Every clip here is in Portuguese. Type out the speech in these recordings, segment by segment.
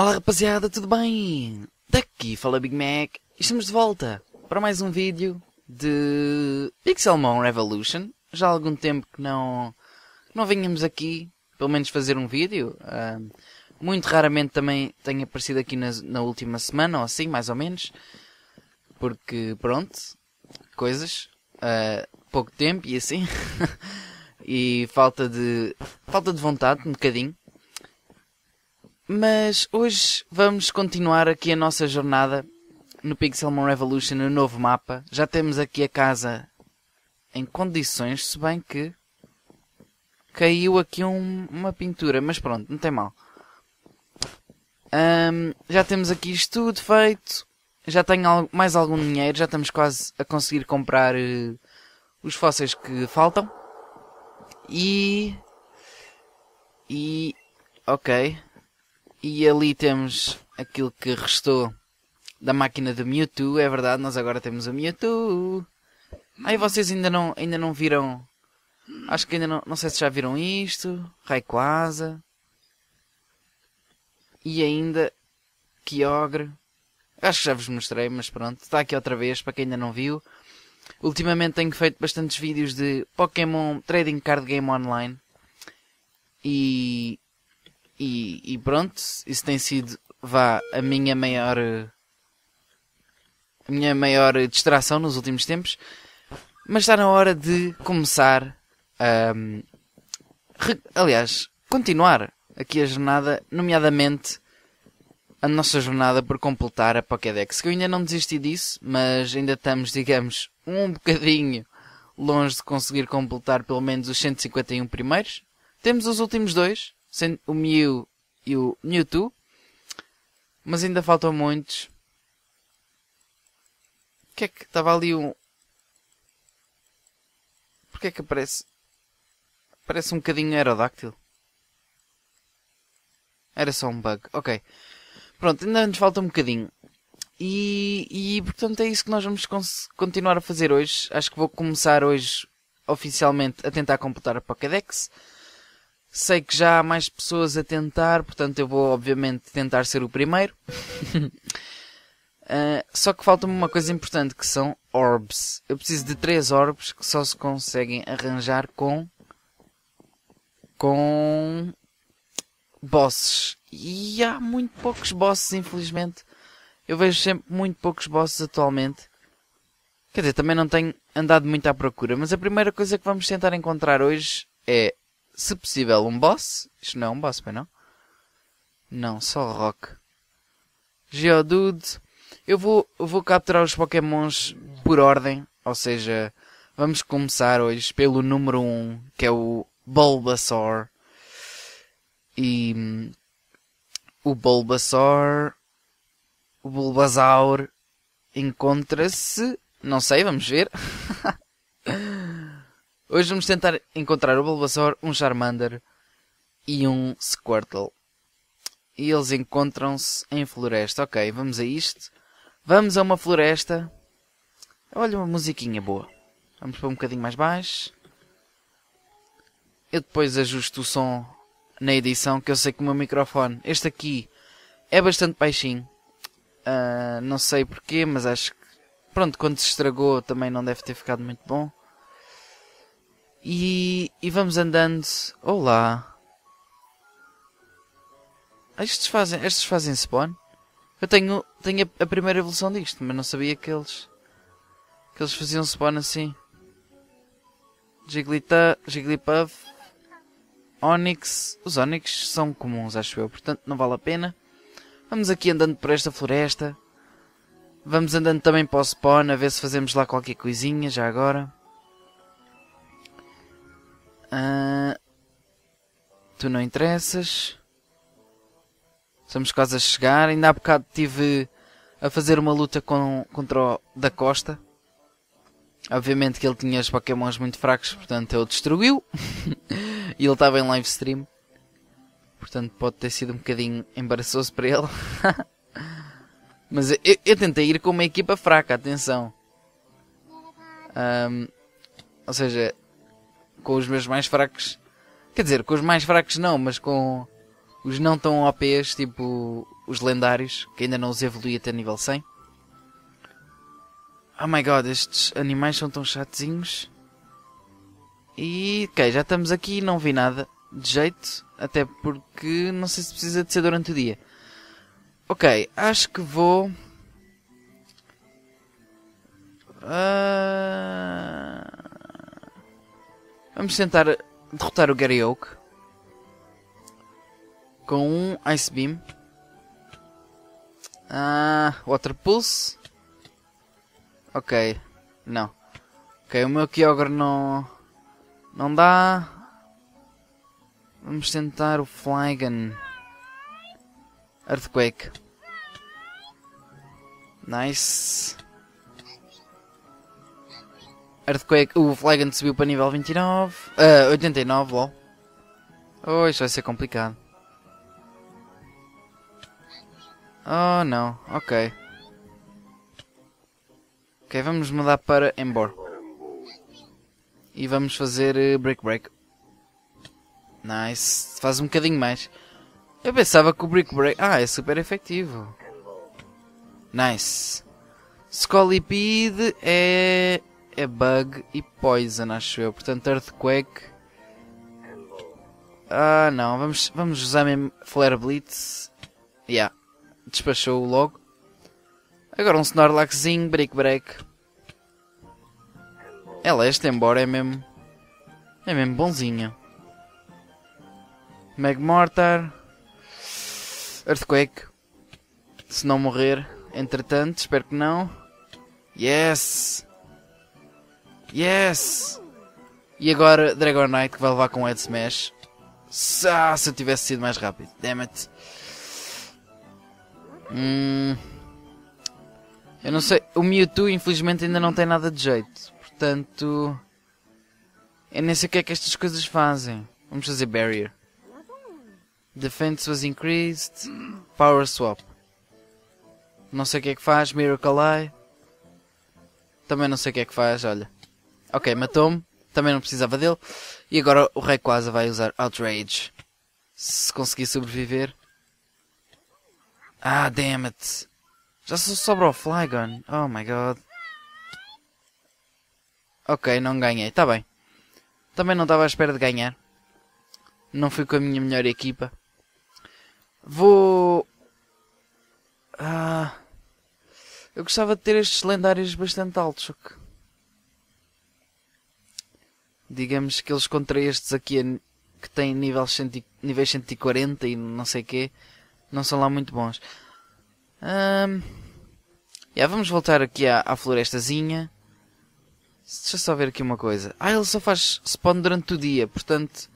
Olá rapaziada, tudo bem? Daqui fala Big Mac e estamos de volta para mais um vídeo de Pixelmon Revolution. Já há algum tempo que não, não vinhamos aqui, pelo menos fazer um vídeo. Uh, muito raramente também tenho aparecido aqui na, na, última semana, ou assim, mais ou menos. Porque, pronto, coisas. Uh, pouco tempo e assim. e falta de, falta de vontade, um bocadinho. Mas hoje vamos continuar aqui a nossa jornada no Pixelmon Revolution, no novo mapa. Já temos aqui a casa em condições, se bem que caiu aqui um, uma pintura, mas pronto, não tem mal. Um, já temos aqui isto tudo feito. Já tenho mais algum dinheiro, já estamos quase a conseguir comprar uh, os fósseis que faltam. E. E. Ok e ali temos aquilo que restou da máquina do Mewtwo. É verdade, nós agora temos o Mewtwo. Aí vocês ainda não, ainda não viram. Acho que ainda não. Não sei se já viram isto. Rayquaza. E ainda. Kyogre. Acho que já vos mostrei, mas pronto. Está aqui outra vez para quem ainda não viu. Ultimamente tenho feito bastantes vídeos de Pokémon Trading Card Game Online. E e, e pronto, isso tem sido, vá, a minha maior. a minha maior distração nos últimos tempos. Mas está na hora de começar a. Um, aliás, continuar aqui a jornada, nomeadamente a nossa jornada por completar a Pokédex. Que eu ainda não desisti disso, mas ainda estamos, digamos, um bocadinho longe de conseguir completar pelo menos os 151 primeiros. Temos os últimos dois, sendo o Mew e o Mewtwo. Mas ainda faltam muitos. O que é que estava ali um. Porquê é que aparece. Parece um bocadinho aerodáctil. Era só um bug. Ok. Pronto, ainda nos falta um bocadinho. E, e, portanto é isso que nós vamos continuar a fazer hoje. Acho que vou começar hoje oficialmente a tentar completar a Pokédex. Sei que já há mais pessoas a tentar, portanto eu vou obviamente tentar ser o primeiro. uh, só que falta-me uma coisa importante que são orbs. Eu preciso de três orbs que só se conseguem arranjar com com bosses. E há muito poucos bosses, infelizmente. Eu vejo sempre muito poucos bosses atualmente. Quer dizer, também não tenho andado muito à procura, mas a primeira coisa que vamos tentar encontrar hoje é se possível, um boss. Isto não é um boss, bem não? Não, só rock. Geodude. Eu vou, vou capturar os pokémons por ordem. Ou seja, vamos começar hoje pelo número 1, um, que é o Bulbasaur. E o Bulbasaur... O Bulbasaur encontra-se... Não sei, vamos ver. Hoje vamos tentar encontrar o Bulbasaur, um Charmander e um Squirtle. E eles encontram-se em floresta. Ok, vamos a isto. Vamos a uma floresta. Olha, uma musiquinha boa. Vamos para um bocadinho mais baixo. Eu depois ajusto o som na edição, que eu sei que o meu microfone, este aqui, é bastante baixinho. Uh, não sei porquê, mas acho que... Pronto, quando se estragou também não deve ter ficado muito bom. E, e vamos andando. Olá! Ah, estes fazem, estes fazem spawn? Eu tenho, tenho a, a primeira evolução disto, mas não sabia que eles. que eles faziam spawn assim. Jigglyta, Jigglypuff, Onix. Os Onix são comuns, acho eu, portanto não vale a pena. Vamos aqui andando por esta floresta. Vamos andando também para o spawn a ver se fazemos lá qualquer coisinha já agora. Ah, tu não interessas. Estamos quase a chegar. Ainda há bocado tive a fazer uma luta com, contra o da Costa. Obviamente que ele tinha os pokémons muito fracos, portanto ele destruiu. e ele estava em live stream. Portanto pode ter sido um bocadinho embaraçoso para ele. Mas eu, eu, tentei ir com uma equipa fraca, atenção. Um, ou seja, com os meus mais fracos. Quer dizer, com os mais fracos não, mas com os não tão OPs, tipo os lendários, que ainda não os evolui até nível 100. Oh my god, estes animais são tão chatosinhos E, ok, já estamos aqui e não vi nada de jeito, até porque não sei se precisa de ser durante o dia. Ok, acho que vou. Uh... Vamos tentar derrotar o Gary Oak com um Ice Beam. Ah, Water Pulse. Ok, não. Ok, o meu Kyogre não... Não dá. Vamos tentar o Flygon. Earthquake. Nice. Earthquake, o Flagon subiu para nível 29, uh, 89, lol. Oh, isto vai ser complicado. Oh, não, ok. Ok, vamos mudar para Embor. E vamos fazer eh, Break Break. Nice, faz um bocadinho mais. Eu pensava que o Break Break... Ah, é super efetivo. Nice. Scolipede é é Bug e Poison, acho eu. Portanto, Earthquake. Ah, não. Vamos, vamos usar mesmo Flare Blitz. Yeah. Despachou-o logo. Agora um Snorlaxzinho, Brick Break. Ela é este embora, é mesmo... É mesmo bonzinha. Magmortar. Earthquake. Se não morrer, entretanto, espero que não. Yes! Yes! E agora Dragonite que vai levar com Head Smash. Ah, se eu tivesse sido mais rápido. Damn it. Hum... Eu não sei. O Mewtwo infelizmente ainda não tem nada de jeito. Portanto... Eu nem sei o que é que estas coisas fazem. Vamos fazer Barrier. Defense was increased. Power Swap. Não sei o que é que faz. Miracle Eye. Também não sei o que é que faz, olha. Ok, matou-me. Também não precisava dele. E agora o rei vai usar Outrage. Se conseguir sobreviver. Ah, damn it. Já só sobrou o Flygon. Oh my god. Ok, não ganhei. Está bem. Também não estava à espera de ganhar. Não fui com a minha melhor equipa. Vou... Ah... Eu gostava de ter estes lendários bastante altos, só que digamos que eles contra estes aqui é que têm nível cento, níveis 140 e não sei quê, não são lá muito bons. Um, yeah, vamos voltar aqui à, à florestazinha. Deixa eu só ver aqui uma coisa. Ah, ele só faz spawn durante o dia, portanto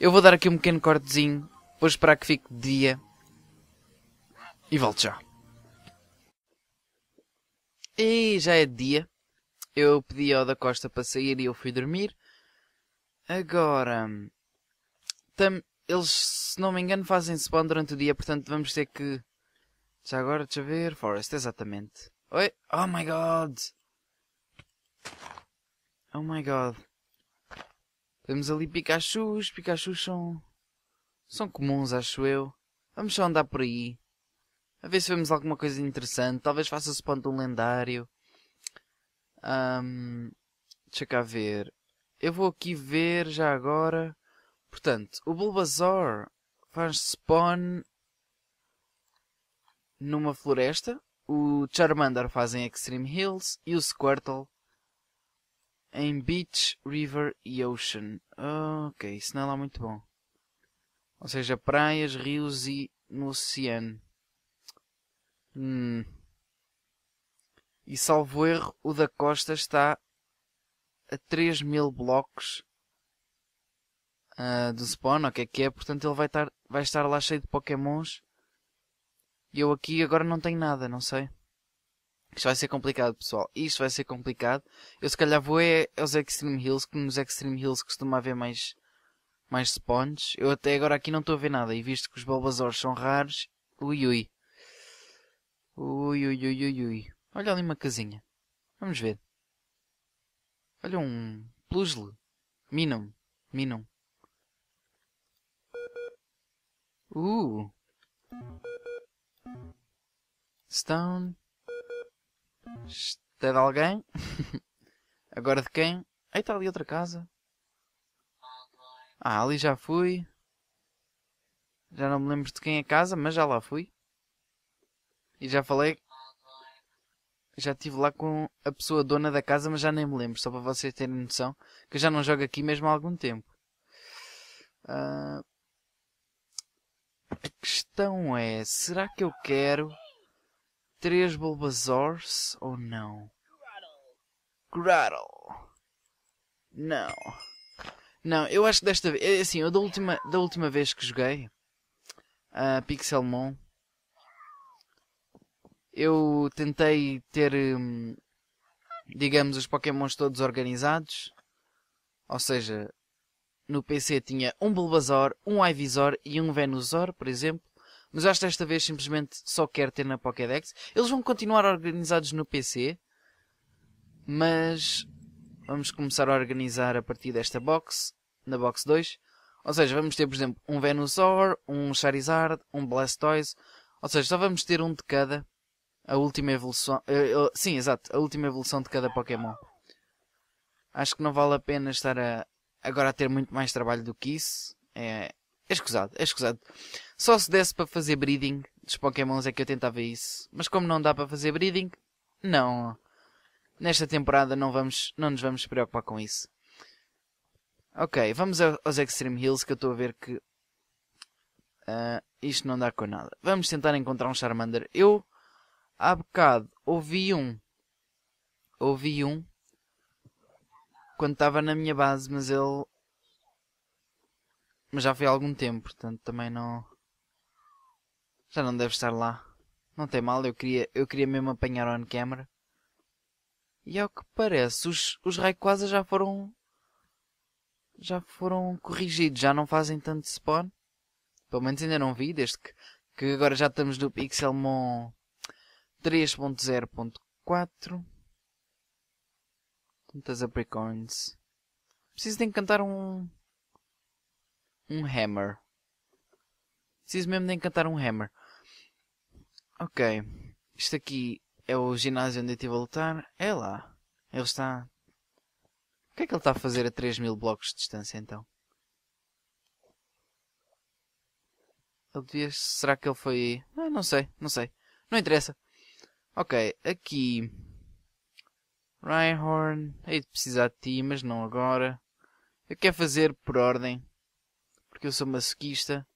eu vou dar aqui um pequeno cortezinho, vou esperar que fique de dia e volto já. E já é de dia. Eu pedi ao da Costa para sair e eu fui dormir. Agora, tam, eles, se não me engano, fazem spawn durante o dia, portanto vamos ter que. Já agora, deixa ver. Forest, exatamente. Oi! Oh my god! Oh my god! Temos ali Pikachus. Pikachus são. são comuns, acho eu. Vamos só andar por aí. A ver se vemos alguma coisa interessante. Talvez faça spawn de um lendário. Um, deixa cá ver. Eu vou aqui ver já agora. Portanto, o Bulbasaur faz spawn numa floresta. O Charmander faz em Extreme Hills. E o Squirtle em Beach, River e Ocean. ok, isso não é lá muito bom. Ou seja, praias, rios e no oceano. Hum. E salvo erro, o da costa está a 3 mil blocos uh, ah, do spawn, o que é que é, portanto ele vai estar, vai estar lá cheio de pokémons e eu aqui agora não tenho nada, não sei. Isto vai ser complicado, pessoal. Isto vai ser complicado. Eu se calhar vou é aos Extreme Hills, que nos Extreme Hills costuma haver mais, mais spawns. Eu até agora aqui não estou a ver nada. E visto que os Bulbasaurs são raros... Ui, ui. Ui, ui, ui, ui, ui. Olha ali uma casinha. Vamos ver. Olha um plusle. Minam. Minam. Uh. Stone. Isto é de alguém. Agora de quem? Aí está ali outra casa. Ah, ali já fui. Já não me lembro de quem é a casa, mas já lá fui. E já falei já estive lá com a pessoa dona da casa, mas já nem me lembro, só para vocês terem noção, que eu já não jogo aqui mesmo há algum tempo. Uh, a questão é, será que eu quero três Bulbasaurs ou não? Grattle Não. Não, eu acho que desta vez... É assim, eu da última, da última vez que joguei... Uh, Pixelmon eu tentei ter, hum, digamos, os Pokémons todos organizados. Ou seja, no PC tinha um Bulbasaur, um Ivysaur e um Venusaur, por exemplo. Mas acho que desta vez simplesmente só quero ter na Pokédex. Eles vão continuar organizados no PC. Mas vamos começar a organizar a partir desta box, na box 2. Ou seja, vamos ter, por exemplo, um Venusaur, um Charizard, um Blastoise. Ou seja, só vamos ter um de cada a última evolução. Uh, uh, sim, exato, a última evolução de cada Pokémon. Acho que não vale a pena estar a, agora a ter muito mais trabalho do que isso. É, é escusado, é escusado. Só se desse para fazer breeding dos Pokémons é que eu tentava isso. Mas como não dá para fazer breeding, não. Nesta temporada não, vamos, não nos vamos preocupar com isso. Ok, vamos aos Extreme Hills que eu estou a ver que uh, isto não dá com nada. Vamos tentar encontrar um Charmander. Eu Há bocado ouvi um. Ouvi um. Quando estava na minha base, mas ele. Mas já foi há algum tempo, portanto também não. Já não deve estar lá. Não tem mal, eu queria, eu queria mesmo apanhar on camera. E ao que parece, os, os Rayquaza já foram. Já foram corrigidos, já não fazem tanto spawn. Pelo menos ainda não vi, desde que, que agora já estamos no Pixelmon 3.0.4 Tantas apricorns. Preciso de encantar um... Um hammer. Preciso mesmo de encantar um hammer. Ok. Isto aqui é o ginásio onde eu estive a lutar. É lá. Ele está... O que é que ele está a fazer a 3000 blocos de distância então? Ele devia... Será que ele foi... Ah, não sei. Não sei. Não interessa. Ok, aqui. Rhyhorn. Hei de precisar de ti, mas não agora. Eu quero fazer por ordem. Porque eu sou masoquista.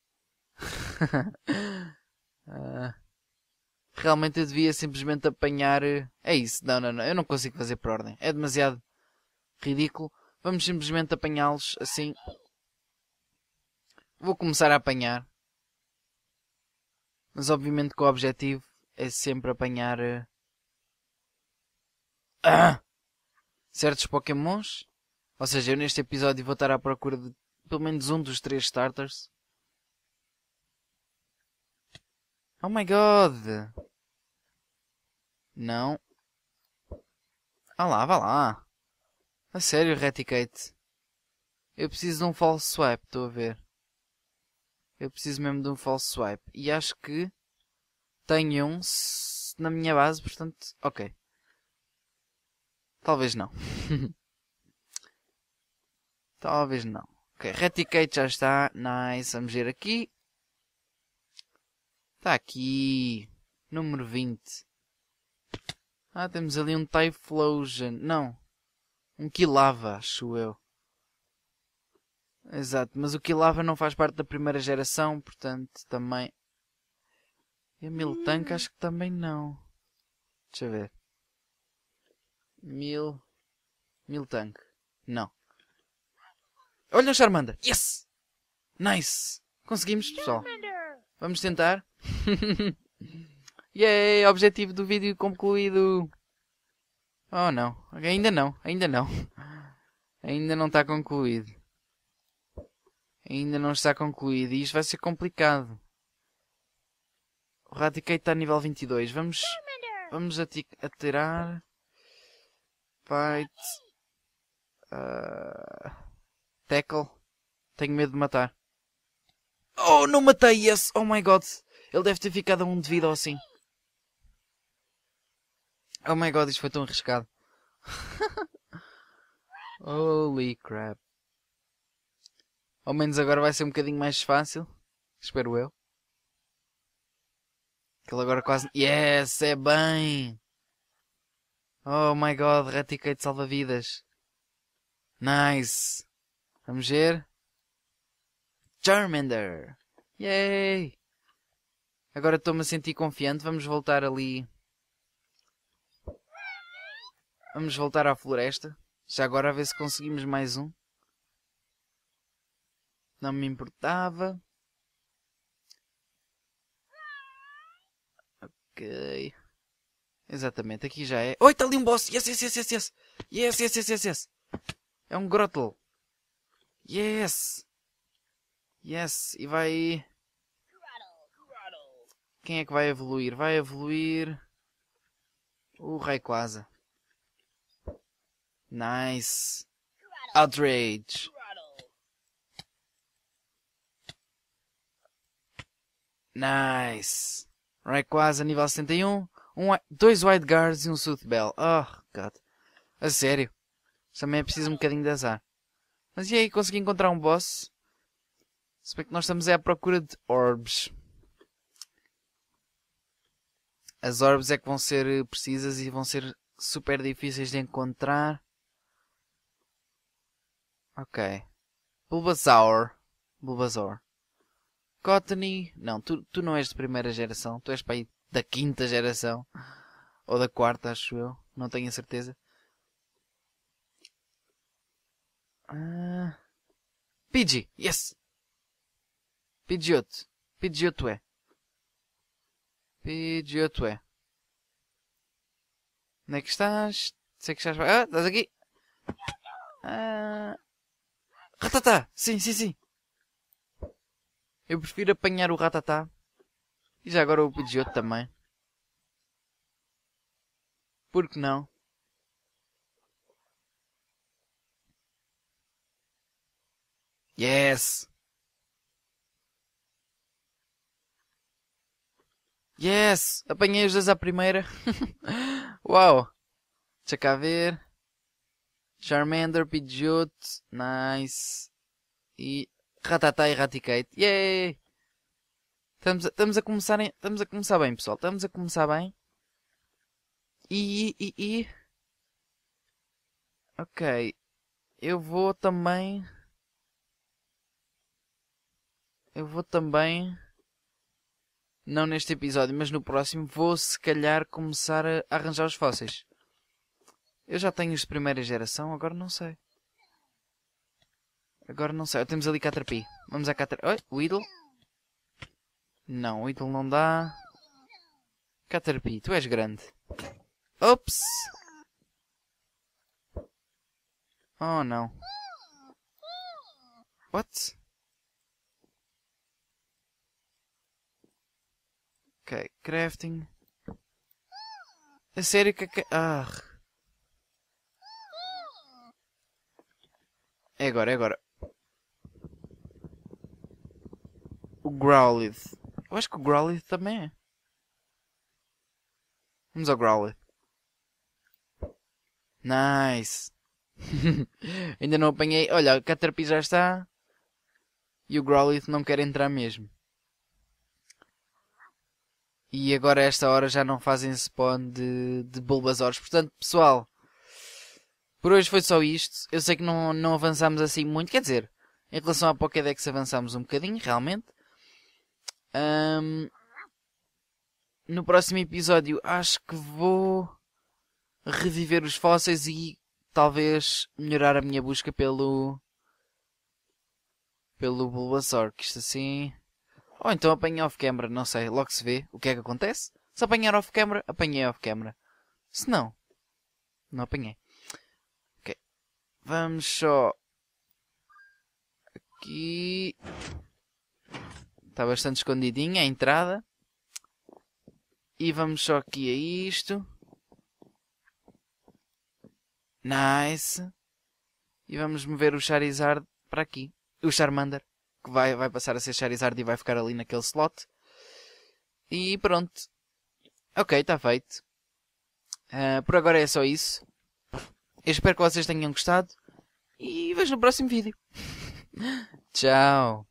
uh, realmente eu devia simplesmente apanhar. Eh, é isso, não, não, não. Eu não consigo fazer por ordem. É demasiado ridículo. Vamos simplesmente apanhá-los assim. Vou começar a apanhar. Mas obviamente com o objetivo é sempre apanhar. Eh, certos Pokémons. Ou seja, eu neste episódio vou estar à procura de pelo menos um dos três starters. Oh my god! Não. Ah lá, vá lá. A sério, Reticate. Eu preciso de um false swipe, estou a ver. Eu preciso mesmo de um false swipe. E acho que tenho um na minha base, portanto, ok. Talvez não. Talvez não. Ok, Reticate já está. Nice. Vamos ver aqui. Está aqui. Número 20. Ah, temos ali um Typhlosion. Não. Um Kilava, acho eu. Exato, mas o Kilava não faz parte da primeira geração, portanto também e a Miltank acho que também não. Deixa eu ver. Mil... Miltank. Não. Olha o Charmander! Yes! Nice! Conseguimos, pessoal. Vamos tentar. Yay! Objetivo do vídeo concluído. Oh não. Ainda não. Ainda não. Ainda não está concluído. Ainda não está concluído. E isto vai ser complicado. O Raticate está nível 22. Vamos... Vamos atirar... Fight... Uh, ah, tackle. Tenho medo de matar. Oh, não matei esse! Oh my god! Ele deve ter ficado a um devido ou assim. Oh my god, isto foi tão arriscado. Holy crap. Ao menos agora vai ser um bocadinho mais fácil. Espero eu. Aquilo agora quase. Yes, é bem! Oh my god, Raticate salva-vidas. Nice! Vamos ver. Charmander! Yay! Agora estou-me a sentir confiante. Vamos voltar ali. Vamos voltar à floresta. Já agora a ver se conseguimos mais um. Não me importava. Ok. Exatamente, aqui já é. Oi, está ali um boss! Yes, yes, yes, yes, yes! Yes, yes, yes, yes, yes! É um grottle. Yes! Yes, e vai... Quem é que vai evoluir? Vai evoluir... O Rayquaza. Nice. Outrage. Nice. Rayquaza nível 71, um, dois White Guards e um Sooth Bell. Oh, God. A sério. Também é preciso um bocadinho de azar. Mas e aí, consegui encontrar um boss? Se bem que nós estamos é à procura de orbs. As orbs é que vão ser precisas e vão ser super difíceis de encontrar. Ok. Bulbasaur. Bulbasaur. Cottony. Não, tu, tu não és de primeira geração. Tu és para aí da quinta geração. Ou da quarta, acho eu. Não tenho a certeza. Uh... Pidgey. Yes! Pidgeot. Pidgeot é. Pidgeot é. Onde é que estás? Sei que estás... Ah, estás aqui! Ah... Sim, sim, sim! Eu prefiro apanhar o ratatá. E já agora o Pidgeotto também. Por que não? Yes! Yes! Apanhei os dois à primeira. Uau! Deixa cá ver. Charmander, Pidgeot, nice. E Ratatá Eradicate. Yay! Estamos a, estamos a começar, em, estamos a começar bem, pessoal. Estamos a começar bem. E, e, e... Ok. Eu vou também... Eu vou também... Não neste episódio, mas no próximo vou se calhar começar a arranjar os fósseis. Eu já tenho os de primeira geração, agora não sei. Agora não sei. Temos ali Caterpie. Vamos a Caterpie. Oi, idle Não, idle não dá. Caterpie, tu és grande. Ops! Oh não. What? Ok, crafting. A sério que... Ah. É agora, é agora. o Growlithe. Eu acho que o Growlithe também é. Vamos ao Growlithe. Nice. Ainda não apanhei. Olha, o Caterpie já está. E o Growlithe não quer entrar mesmo. E agora a esta hora já não fazem spawn de, de Bulbasaurs. Portanto, pessoal. Por hoje foi só isto. Eu sei que não, não avançámos assim muito. Quer dizer, em relação à Pokédex avançámos um bocadinho, realmente. Um, no próximo episódio acho que vou reviver os fósseis e talvez melhorar a minha busca pelo pelo Bulbasaur, que isto assim. Ou então apanhar off-camera, não sei, logo se vê o que é que acontece. Se apanhar off-camera, apanhei off-camera. Se não, não apanhei. Ok. Vamos só aqui. Está bastante escondidinha é a entrada. E vamos só aqui a isto. Nice. E vamos mover o Charizard para aqui. O Charmander, que vai, vai passar a ser Charizard e vai ficar ali naquele slot. E pronto. Ok, está feito. Uh, por agora é só isso. Eu espero que vocês tenham gostado. E vejo no próximo vídeo. Tchau.